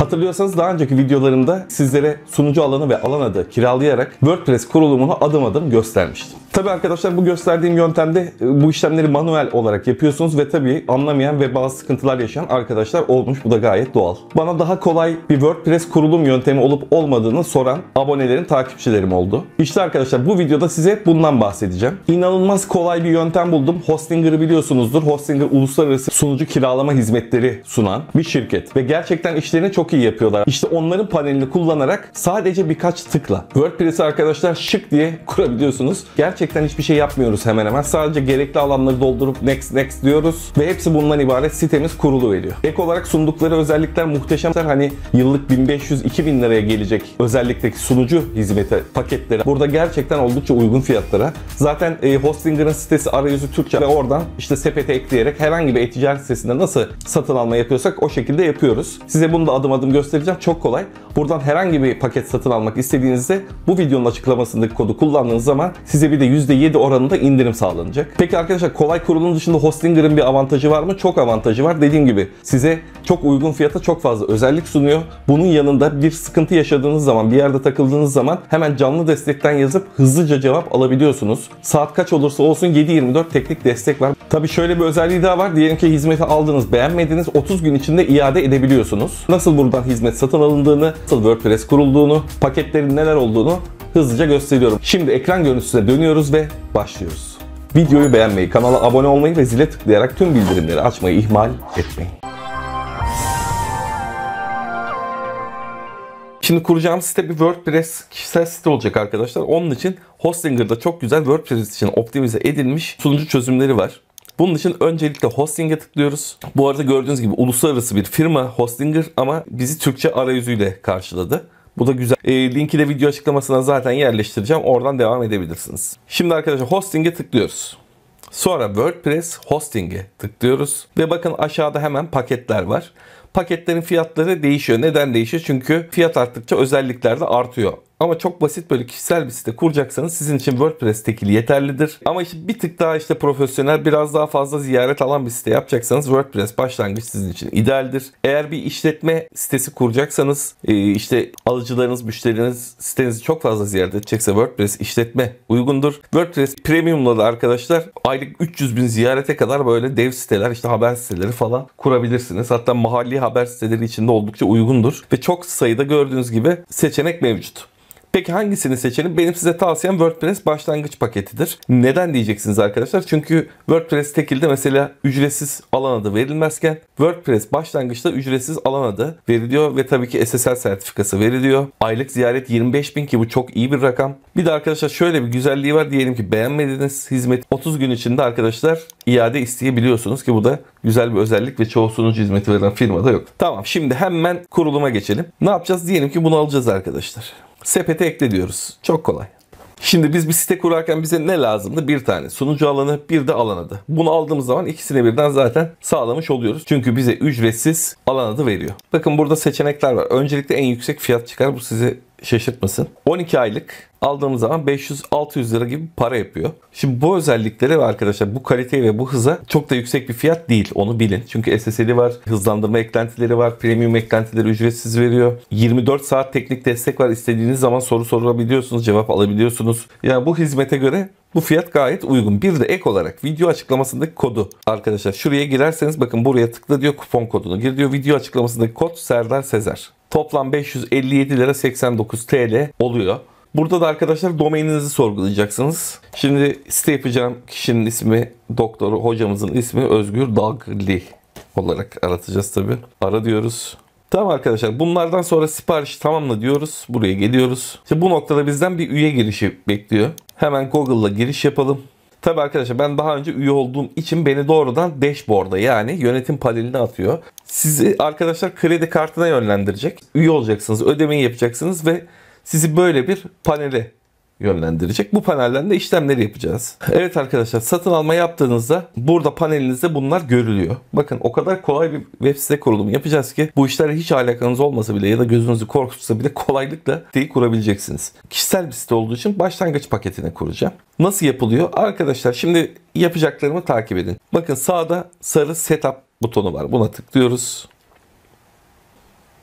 Hatırlıyorsanız daha önceki videolarımda sizlere sunucu alanı ve alan adı kiralayarak WordPress kurulumunu adım adım göstermiştim. Tabi arkadaşlar bu gösterdiğim yöntemde e, bu işlemleri manuel olarak yapıyorsunuz ve tabi anlamayan ve bazı sıkıntılar yaşayan arkadaşlar olmuş. Bu da gayet doğal. Bana daha kolay bir WordPress kurulum yöntemi olup olmadığını soran abonelerin takipçilerim oldu. İşte arkadaşlar bu videoda size bundan bahsedeceğim. İnanılmaz kolay bir yöntem buldum. Hostinger'ı biliyorsunuzdur. Hostinger uluslararası sunucu kiralama hizmetleri sunan bir şirket. Ve gerçekten işlerini çok çok iyi yapıyorlar. İşte onların panelini kullanarak sadece birkaç tıkla WordPress'i arkadaşlar şık diye kurabiliyorsunuz. Gerçekten hiçbir şey yapmıyoruz hemen hemen. Sadece gerekli alanları doldurup next next diyoruz ve hepsi bundan ibaret sitemiz kurulu veriyor. Ek olarak sundukları özellikler muhteşem. Hani yıllık 1500-2000 liraya gelecek özellikteki sunucu hizmeti paketleri. Burada gerçekten oldukça uygun fiyatlara. Zaten e, Hostinger'ın sitesi arayüzü Türkçe ve oradan işte sepete ekleyerek herhangi bir e-ticaret sitesinde nasıl satın alma yapıyorsak o şekilde yapıyoruz. Size bunu da adım adım göstereceğim. Çok kolay. Buradan herhangi bir paket satın almak istediğinizde bu videonun açıklamasındaki kodu kullandığınız zaman size bir de %7 oranında indirim sağlanacak. Peki arkadaşlar kolay kurulum dışında Hostinger'ın bir avantajı var mı? Çok avantajı var. Dediğim gibi size çok uygun fiyata çok fazla özellik sunuyor. Bunun yanında bir sıkıntı yaşadığınız zaman, bir yerde takıldığınız zaman hemen canlı destekten yazıp hızlıca cevap alabiliyorsunuz. Saat kaç olursa olsun 7-24 teknik destek var. Tabii şöyle bir özelliği daha var. Diyelim ki hizmeti aldınız, beğenmediniz. 30 gün içinde iade edebiliyorsunuz. Nasıl bu buradan hizmet satın alındığını, nasıl WordPress kurulduğunu, paketlerin neler olduğunu hızlıca gösteriyorum. Şimdi ekran görüntüsüne dönüyoruz ve başlıyoruz. Videoyu beğenmeyi, kanala abone olmayı ve zile tıklayarak tüm bildirimleri açmayı ihmal etmeyin. Şimdi kuracağım site bir WordPress kişisel site olacak arkadaşlar. Onun için Hostinger'da çok güzel WordPress için optimize edilmiş sunucu çözümleri var. Bunun için öncelikle hosting'e tıklıyoruz. Bu arada gördüğünüz gibi uluslararası bir firma hostinger ama bizi Türkçe arayüzüyle karşıladı. Bu da güzel. E, linki de video açıklamasına zaten yerleştireceğim. Oradan devam edebilirsiniz. Şimdi arkadaşlar hosting'e tıklıyoruz. Sonra WordPress hosting'e tıklıyoruz. Ve bakın aşağıda hemen paketler var. Paketlerin fiyatları değişiyor. Neden değişiyor? Çünkü fiyat arttıkça özellikler de artıyor. Ama çok basit böyle kişisel bir site kuracaksanız sizin için WordPress tekili yeterlidir. Ama işte bir tık daha işte profesyonel biraz daha fazla ziyaret alan bir site yapacaksanız WordPress başlangıç sizin için idealdir. Eğer bir işletme sitesi kuracaksanız e, işte alıcılarınız, müşteriniz sitenizi çok fazla ziyaret edecekse WordPress işletme uygundur. WordPress Premium'la da arkadaşlar aylık 300 bin ziyarete kadar böyle dev siteler işte haber siteleri falan kurabilirsiniz. Hatta mahalli haber siteleri içinde oldukça uygundur ve çok sayıda gördüğünüz gibi seçenek mevcut. Peki hangisini seçelim? Benim size tavsiyem WordPress başlangıç paketidir. Neden diyeceksiniz arkadaşlar? Çünkü WordPress tekilde mesela ücretsiz alan adı verilmezken WordPress başlangıçta ücretsiz alan adı veriliyor ve tabii ki SSL sertifikası veriliyor. Aylık ziyaret 25 bin ki bu çok iyi bir rakam. Bir de arkadaşlar şöyle bir güzelliği var. Diyelim ki beğenmediniz hizmet 30 gün içinde arkadaşlar iade isteyebiliyorsunuz ki bu da güzel bir özellik ve çoğu sunucu hizmeti veren firmada yok. Tamam şimdi hemen kuruluma geçelim. Ne yapacağız? Diyelim ki bunu alacağız arkadaşlar sepete ekle diyoruz. Çok kolay. Şimdi biz bir site kurarken bize ne lazımdı? Bir tane sunucu alanı, bir de alan adı. Bunu aldığımız zaman ikisini birden zaten sağlamış oluyoruz. Çünkü bize ücretsiz alan adı veriyor. Bakın burada seçenekler var. Öncelikle en yüksek fiyat çıkar. Bu sizi şaşırtmasın. 12 aylık aldığımız zaman 500-600 lira gibi para yapıyor. Şimdi bu özellikleri ve arkadaşlar bu kaliteye ve bu hıza çok da yüksek bir fiyat değil onu bilin. Çünkü SSD var, hızlandırma eklentileri var, premium eklentileri ücretsiz veriyor. 24 saat teknik destek var. İstediğiniz zaman soru sorabiliyorsunuz, cevap alabiliyorsunuz. Yani bu hizmete göre bu fiyat gayet uygun. Bir de ek olarak video açıklamasındaki kodu arkadaşlar şuraya girerseniz bakın buraya tıkla diyor kupon kodunu gir diyor. Video açıklamasındaki kod Serdar Sezer. Toplam 557 lira 89 TL oluyor. Burada da arkadaşlar domaininizi sorgulayacaksınız. Şimdi site yapacağım kişinin ismi doktoru hocamızın ismi Özgür Dagli olarak aratacağız tabi. Ara diyoruz. Tamam arkadaşlar bunlardan sonra siparişi tamamla diyoruz. Buraya geliyoruz. İşte bu noktada bizden bir üye girişi bekliyor. Hemen Google'la giriş yapalım. Tabi arkadaşlar ben daha önce üye olduğum için beni doğrudan dashboard'a yani yönetim paneline atıyor. Sizi arkadaşlar kredi kartına yönlendirecek. Üye olacaksınız, ödemeyi yapacaksınız ve sizi böyle bir panele yönlendirecek. Bu panelden de işlemleri yapacağız. Evet arkadaşlar satın alma yaptığınızda burada panelinizde bunlar görülüyor. Bakın o kadar kolay bir web site kurulumu yapacağız ki bu işlere hiç alakanız olmasa bile ya da gözünüzü korkutsa bile kolaylıkla siteyi kurabileceksiniz. Kişisel bir site olduğu için başlangıç paketini kuracağım. Nasıl yapılıyor? Arkadaşlar şimdi yapacaklarımı takip edin. Bakın sağda sarı setup butonu var. Buna tıklıyoruz.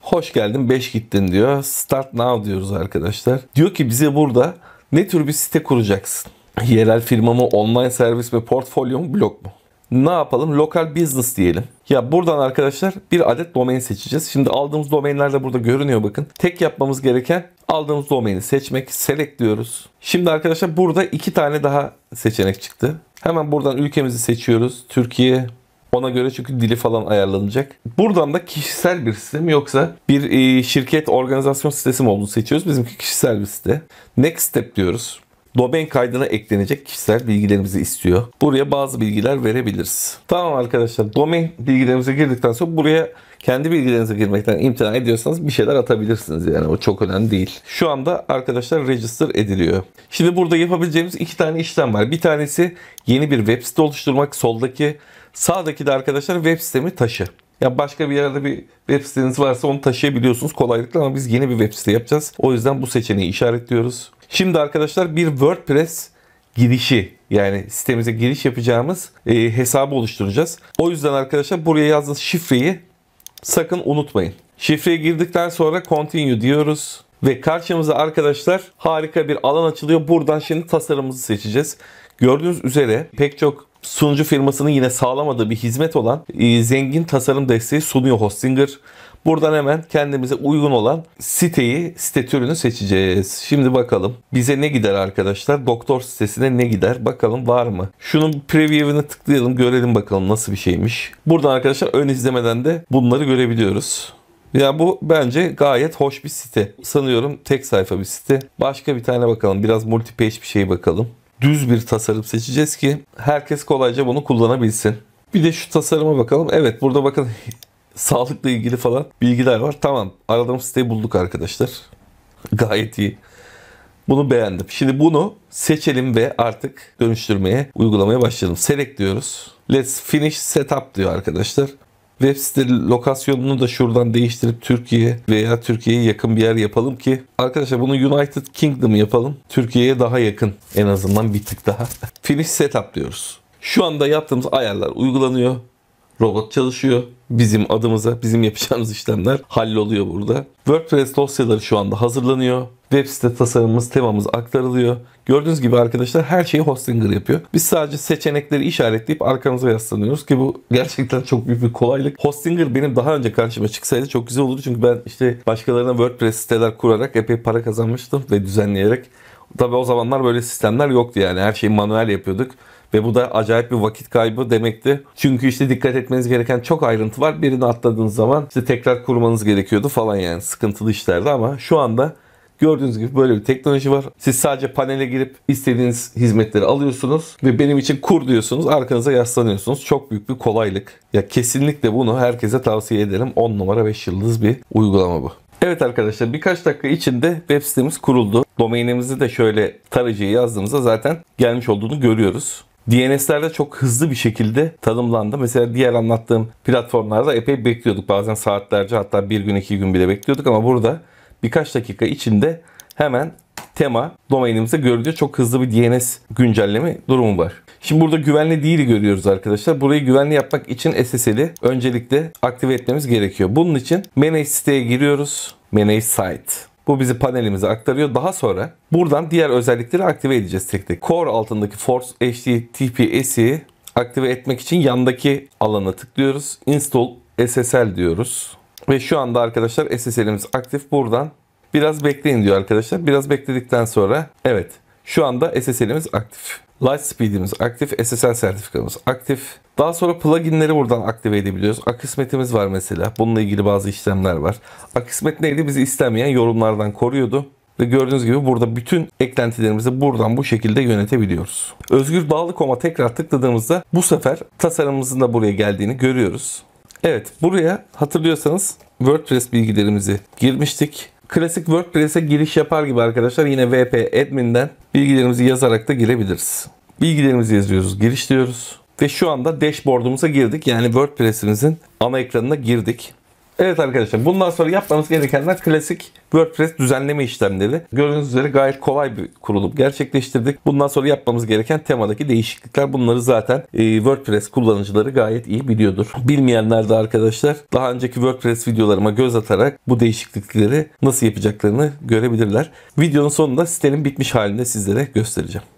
Hoş geldin 5 gittin diyor. Start now diyoruz arkadaşlar. Diyor ki bize burada ne tür bir site kuracaksın? Yerel firma mı, online servis mi, portfolyo mu, blog mu? Ne yapalım? Local business diyelim. Ya buradan arkadaşlar bir adet domain seçeceğiz. Şimdi aldığımız domainler de burada görünüyor bakın. Tek yapmamız gereken aldığımız domaini seçmek. Select diyoruz. Şimdi arkadaşlar burada iki tane daha seçenek çıktı. Hemen buradan ülkemizi seçiyoruz. Türkiye ona göre çünkü dili falan ayarlanacak. Buradan da kişisel bir sistem yoksa bir e, şirket organizasyon sistemi olduğunu seçiyoruz. Bizimki kişisel bir site. Next Step diyoruz domain kaydına eklenecek kişisel bilgilerimizi istiyor. Buraya bazı bilgiler verebiliriz. Tamam arkadaşlar domain bilgilerimize girdikten sonra buraya kendi bilgilerinize girmekten imtina ediyorsanız bir şeyler atabilirsiniz yani o çok önemli değil. Şu anda arkadaşlar register ediliyor. Şimdi burada yapabileceğimiz iki tane işlem var. Bir tanesi yeni bir web site oluşturmak soldaki sağdaki de arkadaşlar web sitemi taşı. Ya başka bir yerde bir web siteniz varsa onu taşıyabiliyorsunuz kolaylıkla ama biz yeni bir web site yapacağız. O yüzden bu seçeneği işaretliyoruz. Şimdi arkadaşlar bir WordPress girişi yani sitemize giriş yapacağımız e, hesabı oluşturacağız. O yüzden arkadaşlar buraya yazdığınız şifreyi sakın unutmayın. Şifreye girdikten sonra continue diyoruz. Ve karşımıza arkadaşlar harika bir alan açılıyor. Buradan şimdi tasarımımızı seçeceğiz. Gördüğünüz üzere pek çok sunucu firmasının yine sağlamadığı bir hizmet olan e, zengin tasarım desteği sunuyor Hostinger. Buradan hemen kendimize uygun olan siteyi, site türünü seçeceğiz. Şimdi bakalım bize ne gider arkadaşlar? Doktor sitesine ne gider? Bakalım var mı? Şunun preview'ine tıklayalım görelim bakalım nasıl bir şeymiş. Buradan arkadaşlar ön izlemeden de bunları görebiliyoruz. Ya bu bence gayet hoş bir site. Sanıyorum tek sayfa bir site. Başka bir tane bakalım. Biraz multi page bir şey bakalım. Düz bir tasarım seçeceğiz ki herkes kolayca bunu kullanabilsin. Bir de şu tasarıma bakalım. Evet burada bakın sağlıkla ilgili falan bilgiler var. Tamam aradığım siteyi bulduk arkadaşlar. Gayet iyi. Bunu beğendim. Şimdi bunu seçelim ve artık dönüştürmeye, uygulamaya başlayalım. Select diyoruz. Let's finish setup diyor arkadaşlar. Web site lokasyonunu da şuradan değiştirip Türkiye veya Türkiye'ye yakın bir yer yapalım ki arkadaşlar bunu United Kingdom yapalım. Türkiye'ye daha yakın en azından bir tık daha. finish setup diyoruz. Şu anda yaptığımız ayarlar uygulanıyor. Robot çalışıyor. Bizim adımıza, bizim yapacağımız işlemler halloluyor burada. WordPress dosyaları şu anda hazırlanıyor. Web site tasarımımız, temamız aktarılıyor. Gördüğünüz gibi arkadaşlar her şeyi Hostinger yapıyor. Biz sadece seçenekleri işaretleyip arkamıza yaslanıyoruz ki bu gerçekten çok büyük bir kolaylık. Hostinger benim daha önce karşıma çıksaydı çok güzel olurdu. Çünkü ben işte başkalarına WordPress siteler kurarak epey para kazanmıştım ve düzenleyerek. Tabi o zamanlar böyle sistemler yoktu yani her şeyi manuel yapıyorduk. Ve bu da acayip bir vakit kaybı demekti. Çünkü işte dikkat etmeniz gereken çok ayrıntı var. Birini atladığınız zaman işte tekrar kurmanız gerekiyordu falan yani sıkıntılı işlerdi ama şu anda Gördüğünüz gibi böyle bir teknoloji var. Siz sadece panele girip istediğiniz hizmetleri alıyorsunuz ve benim için kur diyorsunuz. Arkanıza yaslanıyorsunuz. Çok büyük bir kolaylık. Ya kesinlikle bunu herkese tavsiye edelim. 10 numara 5 yıldız bir uygulama bu. Evet arkadaşlar birkaç dakika içinde web sitemiz kuruldu. Domainimizi de şöyle tarayıcıya yazdığımızda zaten gelmiş olduğunu görüyoruz. DNS'lerde çok hızlı bir şekilde tanımlandı. Mesela diğer anlattığım platformlarda epey bekliyorduk. Bazen saatlerce hatta bir gün iki gün bile bekliyorduk ama burada birkaç dakika içinde hemen tema domainimize görülüyor. Çok hızlı bir DNS güncelleme durumu var. Şimdi burada güvenli değil görüyoruz arkadaşlar. Burayı güvenli yapmak için SSL'i öncelikle aktive etmemiz gerekiyor. Bunun için Manage siteye giriyoruz. Manage Site. Bu bizi panelimize aktarıyor. Daha sonra buradan diğer özellikleri aktive edeceğiz tek tek. Core altındaki Force HTTPS'i aktive etmek için yandaki alana tıklıyoruz. Install SSL diyoruz. Ve şu anda arkadaşlar SSL'imiz aktif. Buradan biraz bekleyin diyor arkadaşlar. Biraz bekledikten sonra evet şu anda SSL'imiz aktif. Lightspeed'imiz aktif, SSL sertifikamız aktif. Daha sonra pluginleri buradan aktive edebiliyoruz. Akismetimiz var mesela. Bununla ilgili bazı işlemler var. Akismet neydi? Bizi istemeyen yorumlardan koruyordu. Ve gördüğünüz gibi burada bütün eklentilerimizi buradan bu şekilde yönetebiliyoruz. Özgür Bağlı Koma tekrar tıkladığımızda bu sefer tasarımımızın da buraya geldiğini görüyoruz. Evet buraya hatırlıyorsanız WordPress bilgilerimizi girmiştik klasik WordPress'e giriş yapar gibi arkadaşlar yine VP admin'den bilgilerimizi yazarak da girebiliriz. Bilgilerimizi yazıyoruz, giriş diyoruz. Ve şu anda dashboard'umuza girdik. Yani WordPress'imizin ana ekranına girdik. Evet arkadaşlar bundan sonra yapmamız gerekenler klasik WordPress düzenleme işlemleri. Gördüğünüz üzere gayet kolay bir kurulum gerçekleştirdik. Bundan sonra yapmamız gereken temadaki değişiklikler. Bunları zaten e, WordPress kullanıcıları gayet iyi biliyordur. Bilmeyenler de arkadaşlar daha önceki WordPress videolarıma göz atarak bu değişiklikleri nasıl yapacaklarını görebilirler. Videonun sonunda sitenin bitmiş halinde sizlere göstereceğim.